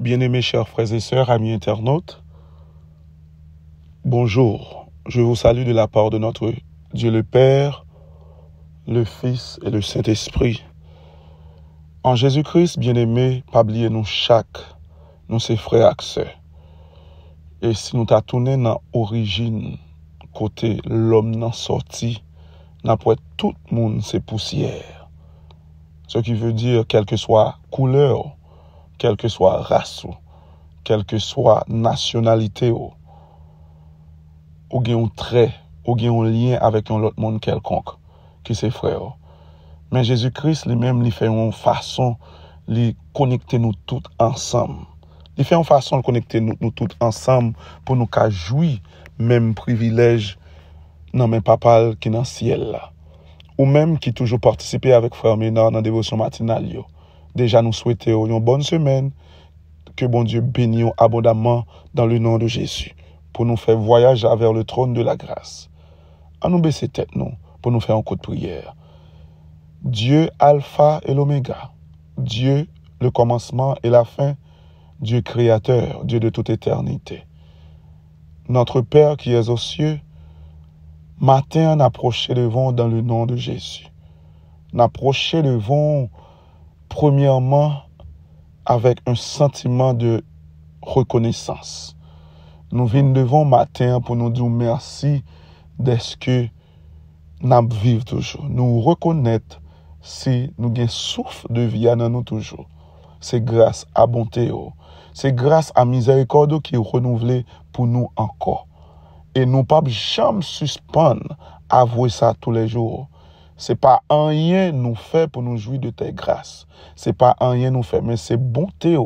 Bien-aimé chèr frèzè sèr, amy internaut. Bonjour, je vous salue de la part de notre Dieu le Père, le Fils et le Saint-Esprit. En Jésus-Christ, bien-aimé, pabliez nou chak nou se frè akse. Et si nou tatounen nan origine, kote l'homme nan sorti, nan pouè tout moun se poussièr. Se ki vè diè kel ke swa kouleur. kel ke swa ras ou, kel ke swa nasyonalite ou, ou gen yon tre, ou gen yon liyen avèk yon lot moun kelkonk, ki se frè ou. Men, Jésus-Christ li men li fè yon fason li konekte nou tout ansam. Li fè yon fason li konekte nou tout ansam pou nou ka jwi men privilej nan men papal ki nan siel la. Ou men ki toujou partisipe avèk frè ou men nan devosyon matinal yo. Déjà, nous souhaitons une bonne semaine. Que bon Dieu bénisse abondamment dans le nom de Jésus pour nous faire voyager vers le trône de la grâce. À nous baisser tête, nous, pour nous faire un coup de prière. Dieu Alpha et l'Oméga, Dieu le commencement et la fin, Dieu créateur, Dieu de toute éternité. Notre Père qui es aux cieux, matin, approchez le vent dans le nom de Jésus. N'approchez le vent Premièrement, avec un sentiment de reconnaissance. Nous venez devant matin pour nous dire merci de ce que nous vivons toujours. Nous reconnaître si nous gagne souffle de vie à nous toujours. C'est grâce à bonté, oh. c'est grâce à miséricorde qui est renouvelée pour nous encore. Et nous ne pouvons jamais suspendre à avouer ça tous les jours. Se pa an yen nou fe pou nou jwi de te grase. Se pa an yen nou fe, men se bon te yo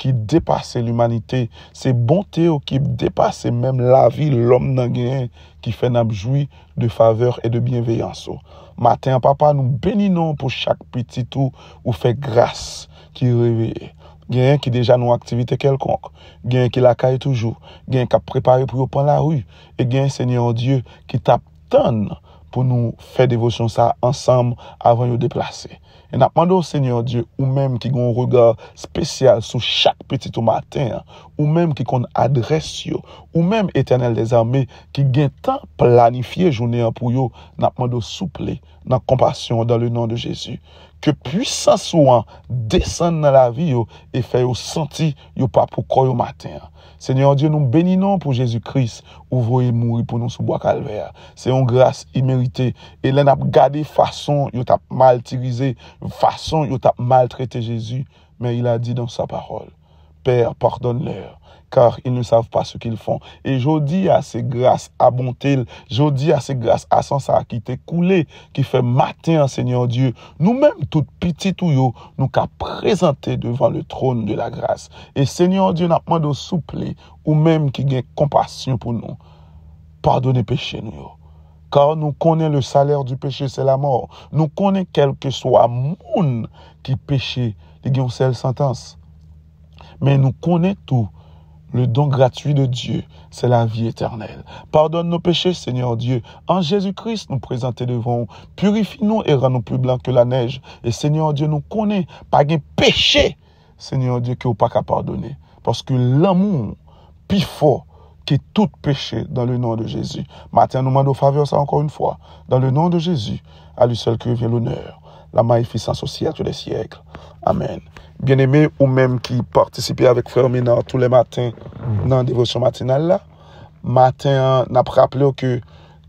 ki depase l'umanite. Se bon te yo ki depase menm la vi l'om nan genyen ki fe nab jwi de faveur e de bienveyanso. Maten, papa, nou beninon pou chak piti tou ou fe grase ki reveye. Genyen ki deja nou aktivite kelkonk. Genyen ki lakaye toujou. Genyen ki ap prepare pou yo pan la rou. E genyen se nye o dieu ki tap tonn. pou nou fè devosyon sa ansam avan yo deplase. E napman do, Seigneur Diyo, ou mèm ki goun regard spesyal sou chak petit ou maten, ou mèm ki kon adres yo, ou mèm Eternel Desarmé, ki gen tan planifiye jounen pou yo, napman do souple, nan kompasyon, dan le nan de Jésus, ke pwisa souan desen nan la vi yo, e fè yo senti yo pa pou koy ou maten. Seigneur Dieu, nous bénissons pour Jésus-Christ, vous et mourir pour nous sous bois calvaire. C'est une grâce imméritée. Et là, n'a gardé façon, il t'a maltirisé, façon, il t'a maltraité Jésus. Mais il a dit dans sa parole, Père, pardonne-leur, car ils ne savent pas ce qu'ils font. Et je dis à ces grâces à bonté, je dis à ces grâces à sans ça qui t'est coulé, qui fait matin, Seigneur Dieu, nous-mêmes, tout petit ou yo, nous qu'à présenter devant le trône de la grâce. Et Seigneur Dieu, n'a pas de souple, ou même qui gagne compassion pour nous. Pardonnez péché nous. Yo. Car nous connaissons le salaire du péché, c'est la mort. Nous connaissons quel que soit monde qui péchait, il y a une seule sentence. Mais nous connaissons tout le don gratuit de Dieu, c'est la vie éternelle. Pardonne nos péchés, Seigneur Dieu. En Jésus-Christ, nous présenter devant vous. Purifie-nous et rends-nous plus blancs que la neige. Et Seigneur Dieu, nous connaît pas de péché, Seigneur Dieu, qui n'a pas qu'à pardonner. Parce que l'amour, plus fort que tout péché dans le nom de Jésus. Matin, nous demandons faveur ça encore une fois. Dans le nom de Jésus, à lui seul que vient l'honneur. la maifisan sosye a tou de syekre. Amen. Bien eme ou menm ki partisipe avèk frè ou menman tou le maten nan devosyon matinal la. Maten nan praple ou ke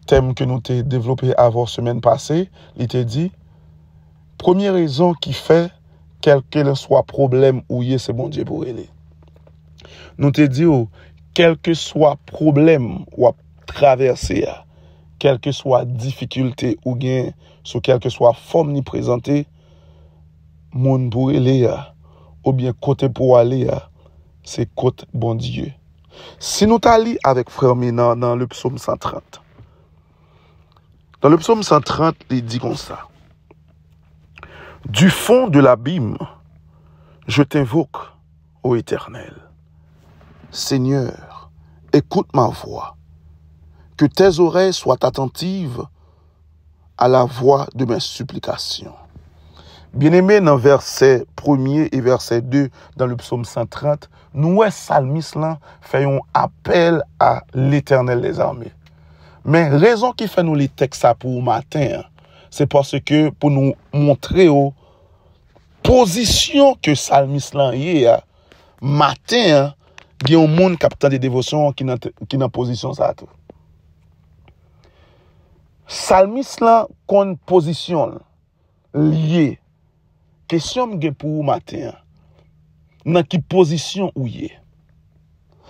tem ke nou te devlopè avò semen pase, li te di, premiè rezon ki fè, kelke le swa problem ou ye se bon dje pou ele. Nou te di ou, kelke swa problem ou a traverse ya, ah, kelke swa difikulte ou gen, sou kelke swa fom ni prezante, moun pou ele ya, ou bien kote pou ale ya, se kote bon die. Se nou ta li avèk frèmina nan l'Epsom 130. Nan l'Epsom 130, li digon sa. Du fon de l'abim, je te invok ou eternel. Seigneur, ekoute man vwa. ke tez orey swat atentiv a la vwa de men suplikasyon. Bien eme nan verse 1e et verse 2 dan l'upsom 130, nouwe salmis lan fayon apel a l'Eternel les armes. Men rezon ki fay nou li tek sa pou ou maten, se pwase ke pou nou montre ou posisyon ke salmis lan ye, maten gen ou moun kapitan de devosyon ki nan posisyon sa tou. Salmis lan kon posisyon liye kesyom gen pou ou maten nan ki posisyon ou ye.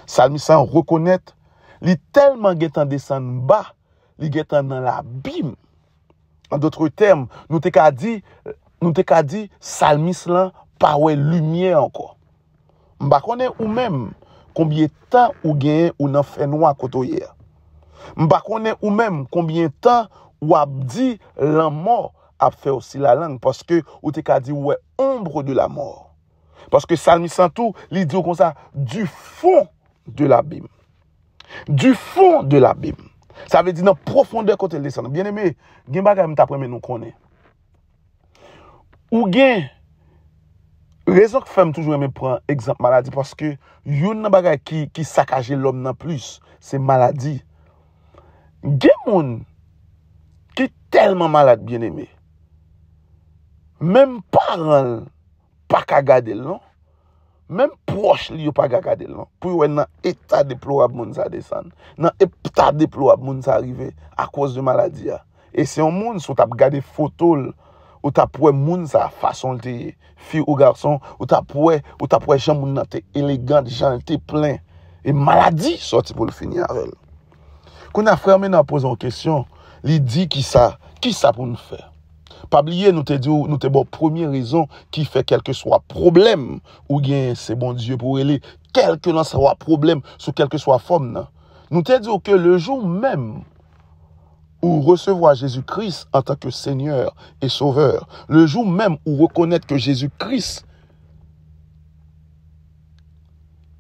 Salmis lan rekonnet li telman gen tan desan ba, li gen tan nan la bim. An dotre tem, nou te ka di salmis lan pawe liniye anko. Mba konnen ou menm konbiye tan ou gen ou nan fenwa koto ye a. Mba konen ou menm konbien tan ou ap di lan mor ap fe osi la lang Paske ou te ka di ou e ombre de la mor Paske salmi santou li di yo kon sa du fon de la bim Du fon de la bim Sa ve di nan profonde kontel de san Bien eme, gen bagay mta premen nou konen Ou gen, rezon ki fem toujou eme pren exemple maladi Paske yon nan bagay ki sakaje lom nan plus Se maladi Gen moun ki telman malade byen eme, menm paran pa kagade l non, menm proche li yo pa kagade l non, pou yon e nan etat de plou ap moun sa desan, nan etat de plou ap moun sa arrive a kouz de maladi ya. E se yon moun sou tap gade fotol, ou tap wè moun sa fason li te fi ou garson, ou tap wè chan moun nan te elegante, chan li te plen, e maladi sorti pou l finya avèl. Kou na frèmè nan apozon kèsyon, li di ki sa pou nou fè. Pabliye nou te di bon, ou bon non. nou te bo premier rizon ki fè kelke swa problem ou gen se bon diyo pou elè. Kelke lan swa problem sou kelke swa fòm nan. Nou te di ou ke le jou mèm ou recevo a Jésus-Christ an tanke seigneur et sauveur. Le jou mèm ou rekonèt ke Jésus-Christ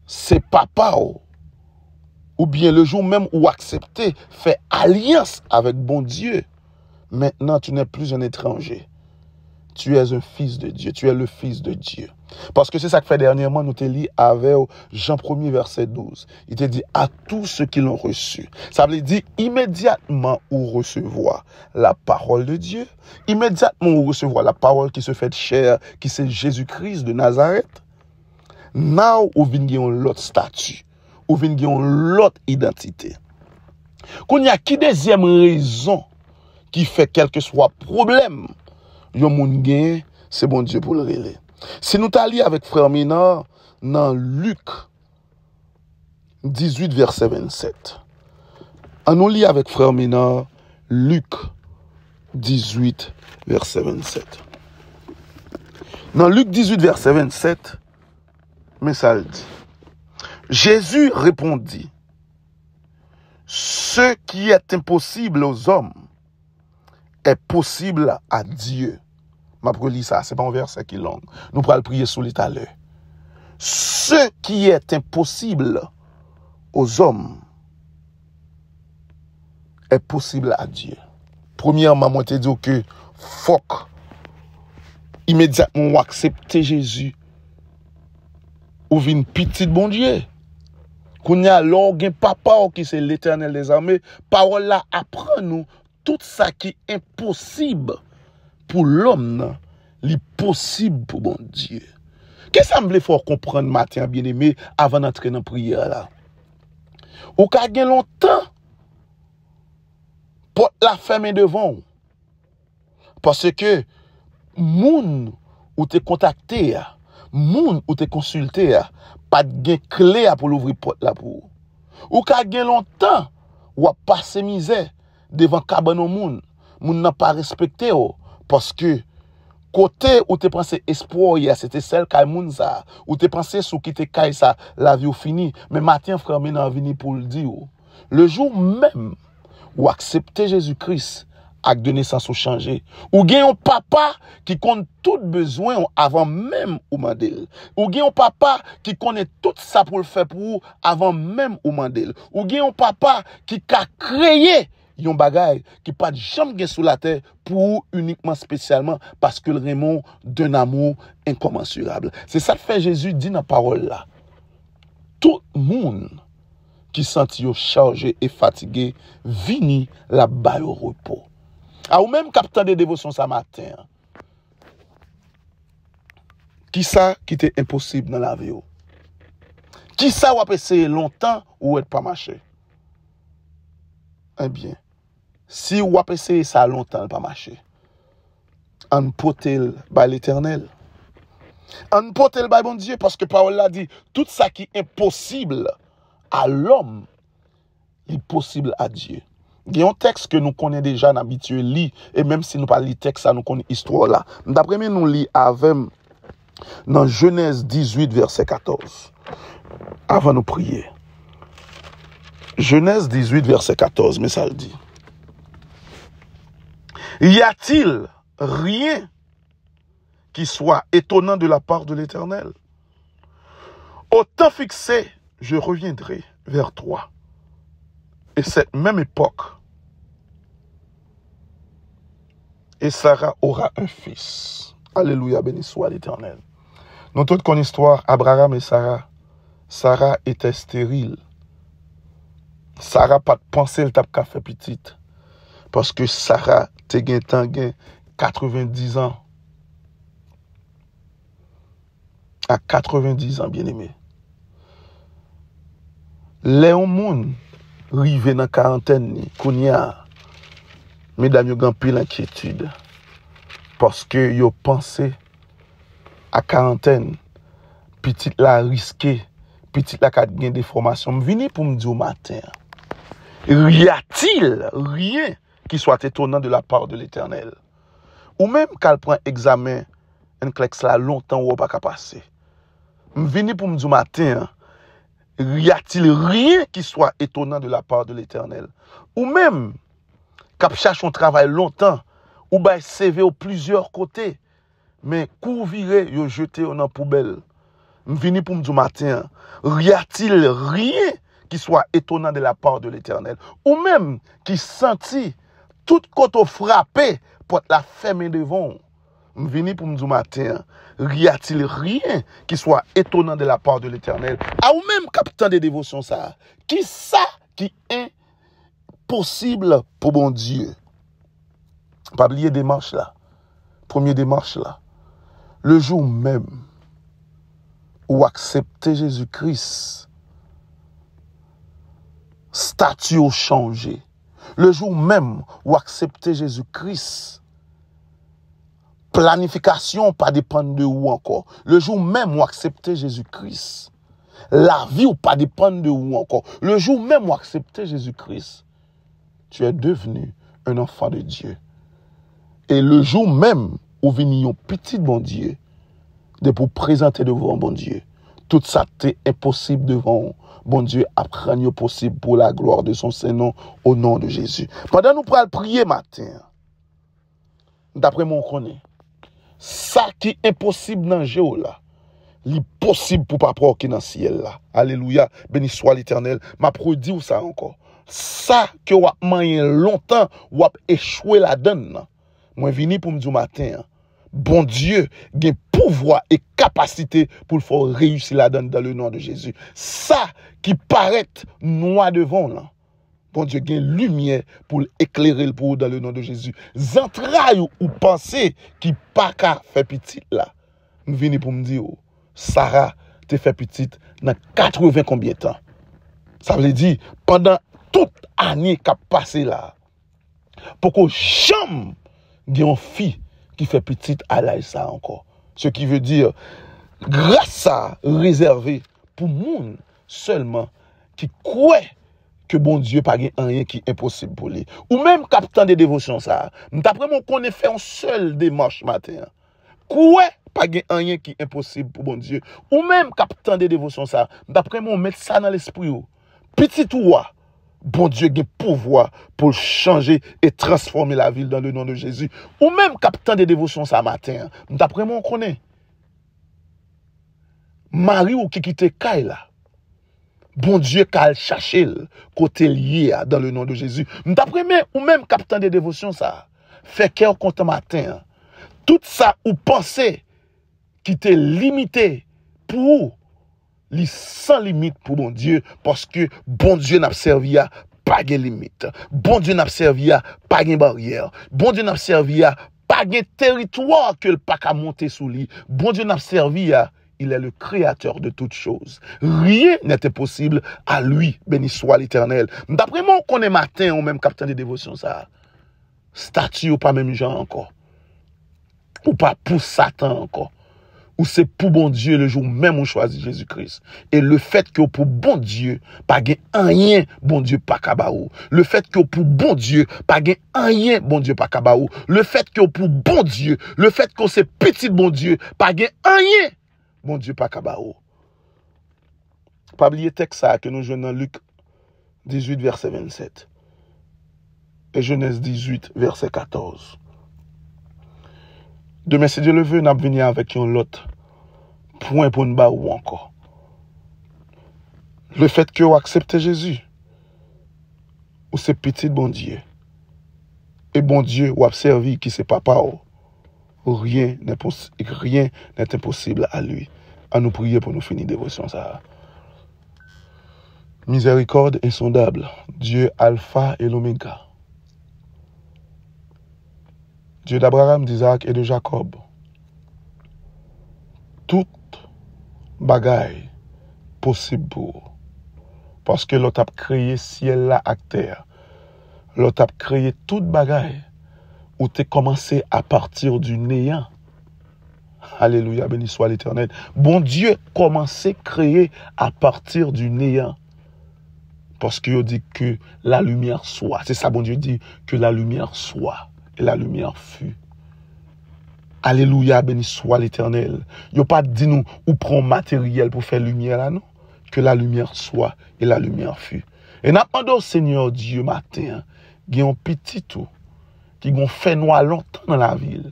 se papa ou. Oh. ou bien le jour même où accepter, faire alliance avec bon Dieu, maintenant tu n'es plus un étranger. Tu es un fils de Dieu, tu es le fils de Dieu. Parce que c'est ça que fait dernièrement, nous te lit avec Jean 1 verset 12. Il te dit, à tous ceux qui l'ont reçu. Ça veut dire immédiatement ou recevoir la parole de Dieu. Immédiatement ou recevoir la parole qui se fait chair, qui c'est Jésus-Christ de Nazareth. Now ou vin l'autre statut. ou vin gen yon lot identite. Kon yon ki dezyem rezon, ki fe kelke swa problem, yon moun gen, se bon diyo pou l re re. Se nou ta li avèk frèr mena, nan lük 18, verset 27. An nou li avèk frèr mena, lük 18, verset 27. Nan lük 18, verset 27, mensal di. Jésus répondit, ce qui est impossible aux hommes est possible à Dieu. Ma lire ça, c'est pas un verset qui est long. Nous pourrons prier sous les Ce qui est impossible aux hommes est possible à Dieu. Premièrement, moi te dit que fuck immédiatement accepter Jésus ou une petite bon Dieu. Koun ya lò, gen papa ou ki se l'Eternel des Amè, parol non? bon la apren nou, tout sa ki imposib pou l'om nan, li posib pou bon diye. Kè sa mble fòr kompren mati an bien emè, avan antren an priyè la? Ou ka gen lontan, pot la fèmè devan ou? Pase ke, moun ou te kontakte ya, moun ou te konsulte ya, pat gen kle a pou l'ouvri pot la pou. Ou ka gen lontan, ou a passemize devan kabanon moun, moun nan pa respekte yo, paske kote ou te panse espo ya, se te sel kay moun sa, ou te panse sou ki te kay sa, la vyo fini, men matin franmen nan vini pou ldi yo. Le jou mèm, ou aksepte Jezoukris, ak dene sa sou chanje. Ou gen yon papa ki kon tout bezwen avan men ou mandel. Ou gen yon papa ki kon tout sa pou l'fe pou avan men ou mandel. Ou gen yon papa ki ka kreye yon bagay ki pat jam gen sou la te pou ou unikman spesyalman paske l'remon d'un amou enkoman surable. Se sa l'fe jesu di nan parol la. Tout moun ki santi yo chanje e fatige, vini la bayo repo. A ou menm kapten de devosyon sa maten. Ki sa ki te imposib nan la veyo? Ki sa wap eseye lontan ou et pa mache? E bien, si wap eseye sa lontan ou et pa mache, an potel bay l'Eternel. An potel bay bon Diyo, paske Paul la di, tout sa ki imposible a l'om, li posible a Diyo. Il y a un texte que nous connaissons déjà habitué lit et même si nous pas le texte ça nous connaît histoire là. D'après nous nous lit dans Genèse 18 verset 14. Avant nous prier. Genèse 18 verset 14, mais ça le dit. Y a-t-il rien qui soit étonnant de la part de l'Éternel Au temps fixé, je reviendrai vers toi cette même époque, et Sarah aura un fils. Alléluia, béni soit l'Éternel. Dans toute ton histoire, Abraham et Sarah, Sarah était stérile. Sarah pas de penser le tape café petite. Parce que Sarah te gain, 90 ans. À 90 ans, bien aimé. Léon Moun, rive nan karenten ni, koun ya, me dam yo gampi lankyetude, poske yo panse, a karenten, pitit la riske, pitit la kat gen defromasyon, m vini pou m di ou maten, ria til, rien, ki swat etonan de la par de l'Eternel, ou menm kal pran examen, en kleks la lontan wop ak apase, m vini pou m di ou maten, m vini pou m di ou maten, Rya til rye ki swa etonan de la part de l'Eternel? Ou mem, kap chache yon travay lontan, ou bay seve yon plizyor kote, men kou vire yon jete yon nan poubel, mvini pou mdou maten, rya til rye ki swa etonan de la part de l'Eternel? Ou mem, ki senti tout koto frape pot la feme devon, venu pour me dire matin, y a-t-il rien qui soit étonnant de la part de l'Éternel À ah, ou même capitaine de dévotion ça, qui ça qui est possible pour bon Dieu Pas oublier démarche là. premier démarche là. Le jour même où accepter Jésus-Christ, statut changé. Le jour même où accepter Jésus-Christ, planification pas dépend de où encore. Le jour même où accepter Jésus-Christ, la vie ou pas dépendre de où encore. Le jour même où accepter Jésus-Christ, tu es devenu un enfant de Dieu. Et le jour même où venir un petit bon Dieu, de vous présenter devant bon Dieu, tout ça est impossible devant bon Dieu, apprendre possible pour la gloire de son Saint-Nom au nom de Jésus. Pendant nous prenons prier matin, d'après mon connaît, Sa ki imposib e nan je ou la, li posib pou pa prou ki nan siel la. Aleluya, beniswa l'Eternel, ma prou di ou sa anko. Sa ki wap man yen lontan, wap echwe la den nan. Mwen vini pou mdi ou maten, bon die, gen pouvoi e kapasite pou l'fou reyusi la den dan le nouan de Jezu. Sa ki paret noua devon lan. pon diyo gen lumiè pou l'eklere l pou ou dan le nan de Jésus. Zan tra yo ou panse ki pa ka fe pitit la. M vini pou m di yo, oh, Sarah te fe pitit nan 80 kombye tan. Sa vle di, pandan tout anye ka pase la, poko chanm gen yon fi ki fe pitit alay sa anko. Se ki ve diyo, grasa rezerve pou moun selman ki kwe ke bon Diyo pa gen anyen ki imposib pou li. Ou menm kapitan de devosyon sa, nou ta preman konen fe ansel de mors maten. Kouè pa gen anyen ki imposib pou bon Diyo. Ou menm kapitan de devosyon sa, nou ta preman met sa nan l'espri yo. Petit ouwa, bon Diyo gen pouvoa pou chanje e transforme la vil dan le nom de Jezi. Ou menm kapitan de devosyon sa maten, nou ta preman konen. Mari ou ki kite kaila, Bondye ka al chache l kote l yi ya dan le nou de Jezu. Mta preme ou menm kapitan de devosyon sa. Fè kè ou konta matin. Tout sa ou panse ki te limite pou li san limite pou bondye. Paske bondye n ap servia pa gen limite. Bondye n ap servia pa gen barrièr. Bondye n ap servia pa gen teritwa ke l pak a monte sou li. Bondye n ap servia... il est le créateur de toutes choses. Rien n'était possible à lui, béni soit l'éternel. D'après moi, on est matin, ou même capitaine de dévotion, ça. Statue ou pas même genre encore. Ou pas pour Satan encore. Ou c'est pour bon Dieu le jour même on choisit Jésus-Christ. Et le fait que pour bon Dieu, pas un rien, bon Dieu pas kabaou. Le fait que pour bon Dieu, pas un rien, bon Dieu pas kabaou. Le fait que pour bon Dieu, le fait que c'est petit bon Dieu, pas un rien, Bon dieu pa ka ba ou. Pabliye teksa ke nou jwennan luk 18 verse 27. E jwennens 18 verse 14. Deme se dieu le ve nan ap vini anvek yon lot. Pouen pouen ba ou anko. Le fet ke ou aksepte Jezu. Ou se petit bon dieu. E bon dieu ou ap servi ki se pa pa ou. rien n'est impossible à lui. À nous prier pour nous finir dévotion ça. Miséricorde insondable, Dieu Alpha et l'Oméga. Dieu d'Abraham, d'Isaac et de Jacob. Tout bagaille Possible Parce que l'autre a créé ciel la terre terre. L'autre créé créé tout bagaille ou t'es commencé à partir du néant. Alléluia, béni soit l'éternel. Bon Dieu commencé créer à partir du néant. Parce qu'il dit que la lumière soit. C'est ça, bon Dieu dit que la lumière soit. Et la lumière fut. Alléluia, béni soit l'éternel. Il pas dit nous, ou prend matériel pour faire lumière là, non? Que la lumière soit et la lumière fut. Et n'attendons, Seigneur Dieu, matin, hein, un petit tout. ki gon fè noua lontan nan la vil,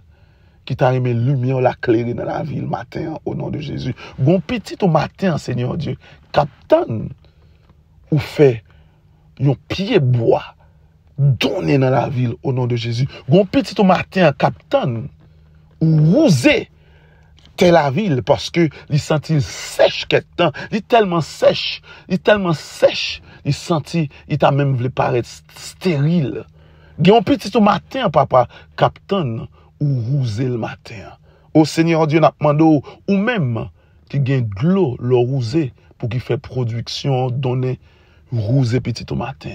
ki tan eme lumiè ou la kleri nan la vil, maten an, ou nan de Jésus. Gon petit ou maten an, Seigneur Dieu, kapten ou fè yon piye boi, donen nan la vil, ou nan de Jésus. Gon petit ou maten an, kapten ou rouse, ten la vil, paske li senti sech ketan, li telman sech, li telman sech, li senti, li tan men vle paret steryl, Gen yon petit ou maten, papa, kapton ou rouze l maten. Ou senyor diyon apman do ou mèm ki gen glou l rouze pou ki fè prodüksyon donè Rouze petit au matin.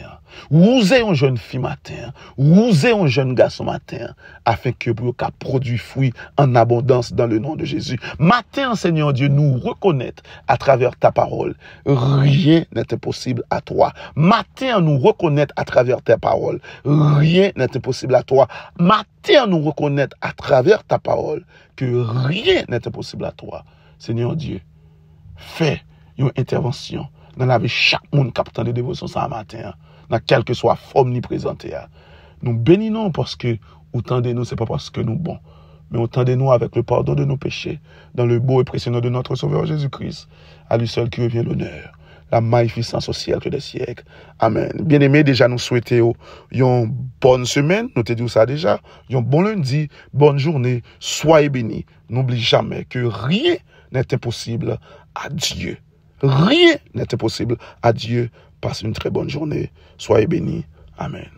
Rouze une jeune fille matin. Rouze un jeune garçon matin. Afin que pour qu'à produit fruit en abondance dans le nom de Jésus. Matin, Seigneur Dieu, nous reconnaître à travers ta parole. Rien n'est impossible à toi. Matin, nous reconnaître à travers ta parole. Rien n'est possible à toi. Matin, nous reconnaître à travers ta parole que rien n'est impossible à toi. Seigneur Dieu, fais une intervention dans la chaque monde moun de ça matin. dans quelle que soit forme ni hein. Nous parce parce que de nous, ou nous, pas pas parce que nous bons. Mais autant de nous avec le pardon de nos péchés. Dans le beau et précieux nom de notre sauveur Jésus-Christ, à lui seul qui revient l'honneur, la magnificence au siècle des siècles. Amen. Bien aimé, déjà nous souhaiter une bonne semaine, nous te disons ça déjà, Un bon lundi, bonne journée, soyez bénis. N'oublie jamais que rien n'est impossible à Dieu. Rien n'était possible à Dieu. Passe une très bonne journée. Soyez bénis. Amen.